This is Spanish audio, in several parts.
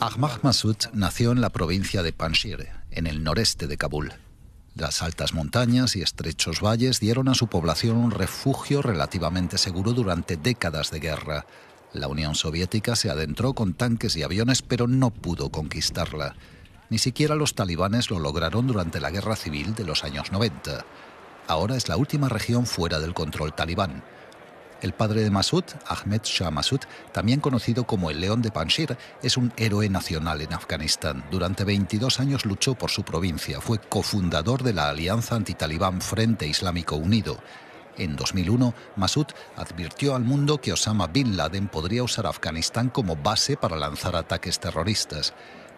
Ahmad Masud nació en la provincia de Panjshir, en el noreste de Kabul. Las altas montañas y estrechos valles dieron a su población un refugio relativamente seguro durante décadas de guerra. La Unión Soviética se adentró con tanques y aviones, pero no pudo conquistarla. Ni siquiera los talibanes lo lograron durante la guerra civil de los años 90. Ahora es la última región fuera del control talibán. El padre de Masud, Ahmed Shah Masud, también conocido como el León de Panjshir, es un héroe nacional en Afganistán. Durante 22 años luchó por su provincia. Fue cofundador de la Alianza Antitalibán Frente Islámico Unido. En 2001, Masud advirtió al mundo que Osama Bin Laden podría usar Afganistán como base para lanzar ataques terroristas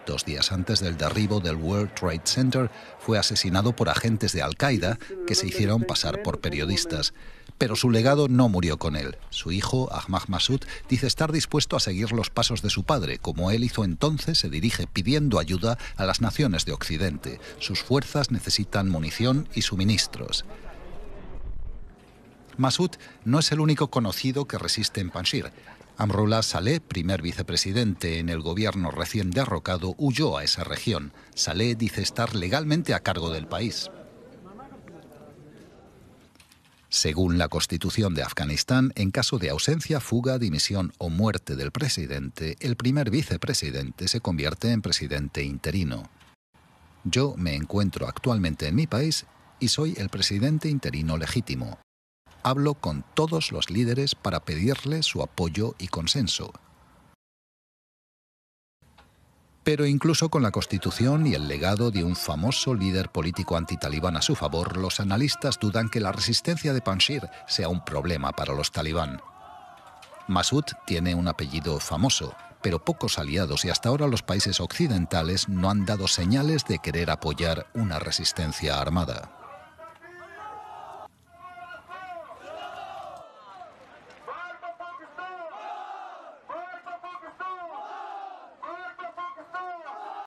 dos días antes del derribo del World Trade Center, fue asesinado por agentes de Al-Qaeda que se hicieron pasar por periodistas. Pero su legado no murió con él. Su hijo, Ahmad Massoud, dice estar dispuesto a seguir los pasos de su padre. Como él hizo entonces, se dirige pidiendo ayuda a las naciones de Occidente. Sus fuerzas necesitan munición y suministros. Massoud no es el único conocido que resiste en Panshir. Amrullah Saleh, primer vicepresidente en el gobierno recién derrocado, huyó a esa región. Saleh dice estar legalmente a cargo del país. Según la Constitución de Afganistán, en caso de ausencia, fuga, dimisión o muerte del presidente, el primer vicepresidente se convierte en presidente interino. Yo me encuentro actualmente en mi país y soy el presidente interino legítimo hablo con todos los líderes para pedirle su apoyo y consenso. Pero incluso con la constitución y el legado de un famoso líder político antitalibán a su favor, los analistas dudan que la resistencia de Panjshir sea un problema para los talibán. Masud tiene un apellido famoso, pero pocos aliados y hasta ahora los países occidentales no han dado señales de querer apoyar una resistencia armada.